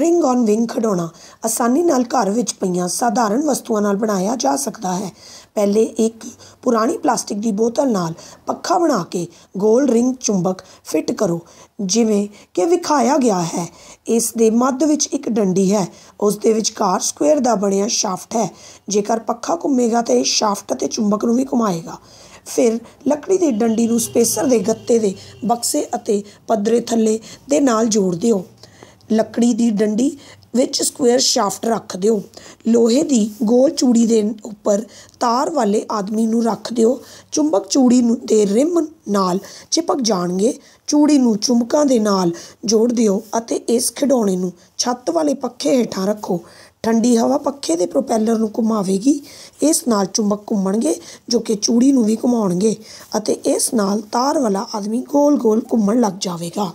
ring on wing ਖਡੋਣਾ ਆਸਾਨੀ ਨਾਲ ਘਰ ਵਿੱਚ ਪਈਆਂ ਸਾਧਾਰਨ ਵਸਤੂਆਂ ਨਾਲ ਬਣਾਇਆ ਜਾ ਸਕਦਾ ਹੈ ਪਹਿਲੇ ਇੱਕ ਪੁਰਾਣੀ ਪਲਾਸਟਿਕ ਦੀ ਬੋਤਲ ਨਾਲ ਪੱਖਾ ਬਣਾ ਕੇ ਗੋਲ ਰਿੰਗ ਚੁੰਬਕ ਫਿੱਟ ਕਰੋ ਜਿਵੇਂ ਕਿ ਵਿਖਾਇਆ ਗਿਆ ਹੈ ਇਸ ਦੇ ਮੱਧ ਵਿੱਚ ਇੱਕ ਡੰਡੀ ਹੈ ਉਸ ਦੇ ਵਿੱਚ ਕਾਰ ਸਕੁਅਰ ਦਾ ਬਣਿਆ ਸ਼ਾਫਟ ਹੈ ਜੇਕਰ ਪੱਖਾ ਘੁੰਮੇਗਾ ਤਾਂ ਇਹ ਸ਼ਾਫਟ ਅਤੇ ਚੁੰਬਕ ਨੂੰ ਵੀ ਘੁਮਾਏਗਾ ਫਿਰ ਲੱਕੜੀ ਦੀ ਡੰਡੀ ਨੂੰ ਸਪੇਸਰ ਦੇ ਗੱਤੇ ਦੇ ਬਕਸੇ ਅਤੇ ਪੱਧਰੇ ਥੱਲੇ ਦੇ ਨਾਲ ਜੋੜ ਦਿਓ ਲੱਕੜੀ ਦੀ ਡੰਡੀ ਵਿੱਚ ਸਕੁਅਰ ਸ਼ਾਫਟ ਰੱਖ ਦਿਓ ਲੋਹੇ ਦੀ ਗੋਲ ਚੂੜੀ ਦੇ ਉੱਪਰ ਤਾਰ ਵਾਲੇ ਆਦਮੀ ਨੂੰ ਰੱਖ ਦਿਓ ਚੁੰਬਕ ਚੂੜੀ ਨੂੰ ਦੇ ਰਿਮ ਨਾਲ ਚਿਪਕ ਜਾਣਗੇ ਚੂੜੀ ਨੂੰ ਚੁੰਬਕਾਂ ਦੇ ਨਾਲ ਜੋੜ ਦਿਓ ਅਤੇ ਇਸ ਖਿਡੌਣੇ ਨੂੰ ਛੱਤ ਵਾਲੇ ਪੱਖੇ ਹੇਠਾਂ ਰੱਖੋ ਠੰਡੀ ਹਵਾ ਪੱਖੇ ਦੇ ਪ੍ਰੋਪੈਲਰ ਨੂੰ ਘੁਮਾਵੇਗੀ ਇਸ ਨਾਲ ਚੁੰਬਕ ਘੁੰਮਣਗੇ ਜੋ ਕਿ ਚੂੜੀ ਨੂੰ ਵੀ ਘੁਮਾਉਣਗੇ ਅਤੇ ਇਸ ਨਾਲ ਤਾਰ ਵਾਲਾ ਆਦਮੀ ਗੋਲ-ਗੋਲ ਘੁੰਮਣ ਲੱਗ ਜਾਵੇਗਾ